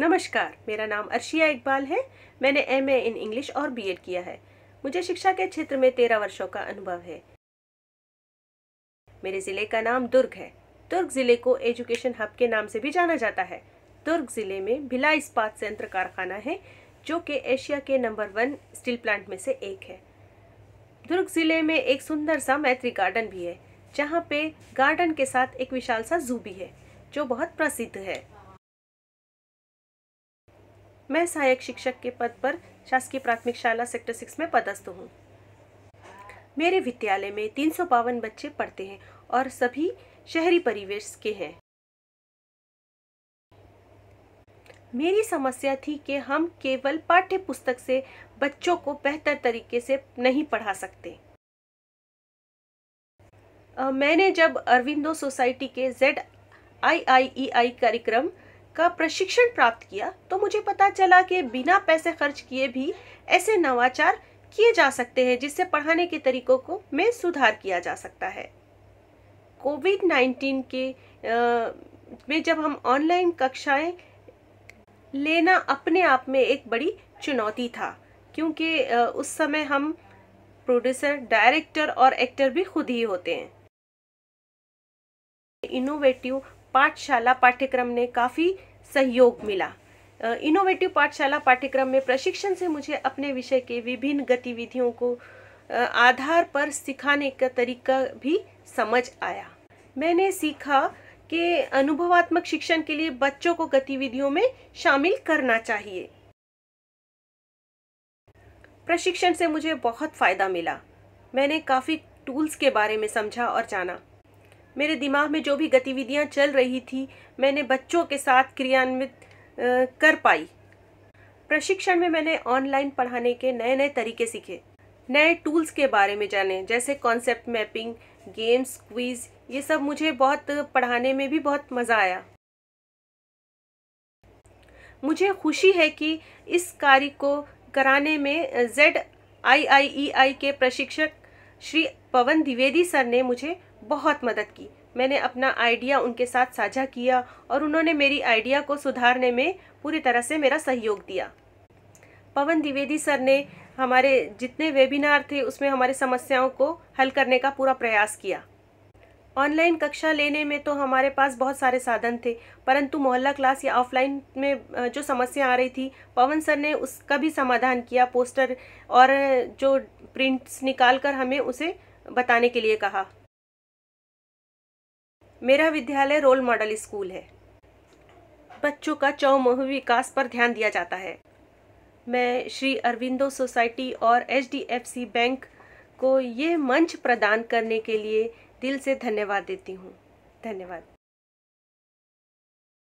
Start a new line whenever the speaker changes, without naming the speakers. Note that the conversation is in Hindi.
नमस्कार मेरा नाम अर्शिया इकबाल है मैंने एम इन इंग्लिश और बीएड किया है मुझे शिक्षा के क्षेत्र में तेरह वर्षों का अनुभव है मेरे ज़िले का नाम दुर्ग है दुर्ग ज़िले को एजुकेशन हब के नाम से भी जाना जाता है दुर्ग ज़िले में भिला इस्पात संयंत्र कारखाना है जो कि एशिया के नंबर वन स्टील प्लांट में से एक है दुर्ग ज़िले में एक सुंदर सा मैत्री गार्डन भी है जहाँ पे गार्डन के साथ एक विशाल सा जू भी है जो बहुत प्रसिद्ध है मैं सहायक शिक्षक के पद पर शासकीय प्राथमिक शाला सेक्टर सिक्स में पदस्थ हूँ मेरे विद्यालय में तीन बच्चे पढ़ते हैं और सभी शहरी परिवेश के हैं मेरी समस्या थी कि हम केवल पाठ्य पुस्तक से बच्चों को बेहतर तरीके से नहीं पढ़ा सकते मैंने जब अरविंदो सोसाइटी के Z I I E I कार्यक्रम का प्रशिक्षण प्राप्त किया तो मुझे पता चला कि बिना पैसे खर्च किए भी ऐसे नवाचार किए जा सकते हैं जिससे पढ़ाने के तरीकों को में सुधार किया जा सकता है कोविड नाइन्टीन के आ, में जब हम ऑनलाइन कक्षाएं लेना अपने आप में एक बड़ी चुनौती था क्योंकि उस समय हम प्रोड्यूसर डायरेक्टर और एक्टर भी खुद ही होते हैं इनोवेटिव पाठशाला पाठ्यक्रम ने काफ़ी सहयोग मिला इनोवेटिव पाठशाला पाठ्यक्रम में प्रशिक्षण से मुझे अपने विषय के विभिन्न गतिविधियों को आधार पर सिखाने का तरीका भी समझ आया मैंने सीखा कि अनुभवात्मक शिक्षण के लिए बच्चों को गतिविधियों में शामिल करना चाहिए प्रशिक्षण से मुझे बहुत फ़ायदा मिला मैंने काफ़ी टूल्स के बारे में समझा और जाना मेरे दिमाग में जो भी गतिविधियाँ चल रही थी मैंने बच्चों के साथ क्रियान्वित कर पाई प्रशिक्षण में मैंने ऑनलाइन पढ़ाने के नए नए तरीके सीखे नए टूल्स के बारे में जाने जैसे कॉन्सेप्ट मैपिंग गेम्स क्विज ये सब मुझे बहुत पढ़ाने में भी बहुत मज़ा आया मुझे खुशी है कि इस कार्य को कराने में जेड आई आई ई आई के प्रशिक्षक श्री पवन द्विवेदी सर ने मुझे बहुत मदद की मैंने अपना आइडिया उनके साथ साझा किया और उन्होंने मेरी आइडिया को सुधारने में पूरी तरह से मेरा सहयोग दिया पवन द्विवेदी सर ने हमारे जितने वेबिनार थे उसमें हमारे समस्याओं को हल करने का पूरा प्रयास किया ऑनलाइन कक्षा लेने में तो हमारे पास बहुत सारे साधन थे परंतु मोहल्ला क्लास या ऑफलाइन में जो समस्या आ रही थी पवन सर ने उसका भी समाधान किया पोस्टर और जो प्रिंट्स निकाल कर हमें उसे बताने के लिए कहा मेरा विद्यालय रोल मॉडल स्कूल है बच्चों का चौमुह विकास पर ध्यान दिया जाता है मैं श्री अरविंदो सोसाइटी और एचडीएफसी बैंक को ये मंच प्रदान करने के लिए दिल से धन्यवाद देती हूँ धन्यवाद